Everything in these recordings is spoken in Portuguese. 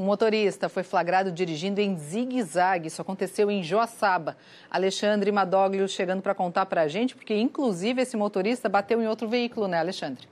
Um motorista foi flagrado dirigindo em zigue-zague. Isso aconteceu em Joaçaba. Alexandre Madoglio chegando para contar para a gente, porque inclusive esse motorista bateu em outro veículo, né, Alexandre?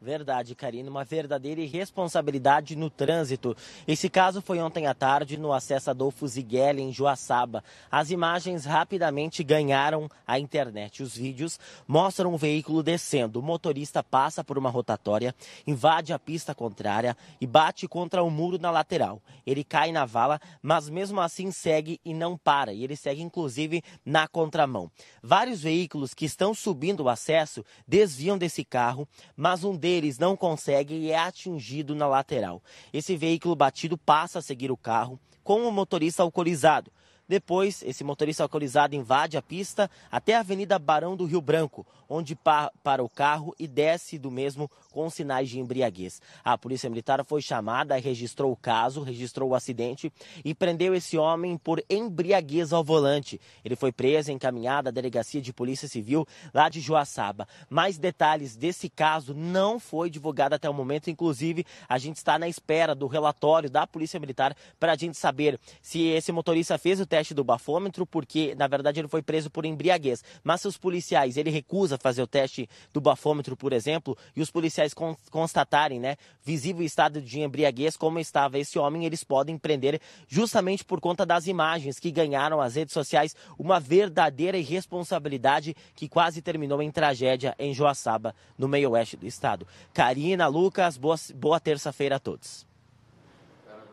Verdade, Karina, uma verdadeira irresponsabilidade no trânsito. Esse caso foi ontem à tarde no acesso Adolfo Zigueli, em Joaçaba. As imagens rapidamente ganharam a internet. Os vídeos mostram um veículo descendo. O motorista passa por uma rotatória, invade a pista contrária e bate contra o um muro na lateral. Ele cai na vala, mas mesmo assim segue e não para. E ele segue, inclusive, na contramão. Vários veículos que estão subindo o acesso desviam desse carro, mas um deles deles não consegue e é atingido na lateral. Esse veículo batido passa a seguir o carro com o motorista alcoolizado, depois, esse motorista alcoolizado invade a pista até a Avenida Barão do Rio Branco, onde para o carro e desce do mesmo com sinais de embriaguez. A Polícia Militar foi chamada, registrou o caso, registrou o acidente e prendeu esse homem por embriaguez ao volante. Ele foi preso e encaminhado à Delegacia de Polícia Civil lá de Joaçaba. Mais detalhes desse caso não foi divulgado até o momento, inclusive a gente está na espera do relatório da Polícia Militar para a gente saber se esse motorista fez o teste teste do bafômetro porque, na verdade, ele foi preso por embriaguez. Mas se os policiais, ele recusa fazer o teste do bafômetro, por exemplo, e os policiais constatarem, né, visível estado de embriaguez, como estava esse homem, eles podem prender justamente por conta das imagens que ganharam as redes sociais, uma verdadeira irresponsabilidade que quase terminou em tragédia em Joaçaba, no meio-oeste do estado. Karina, Lucas, boa, boa terça-feira a todos.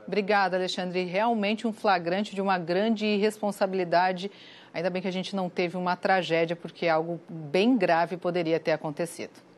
Obrigada, Alexandre. Realmente um flagrante de uma grande irresponsabilidade. Ainda bem que a gente não teve uma tragédia, porque algo bem grave poderia ter acontecido.